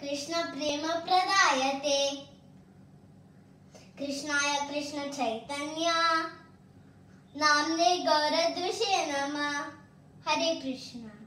कृष्ण कृष्णप्रेम प्रदायते कृष्णाय कृष्णचैतन्या नाम्ने गौरद्विषे नमः हरे कृष्णा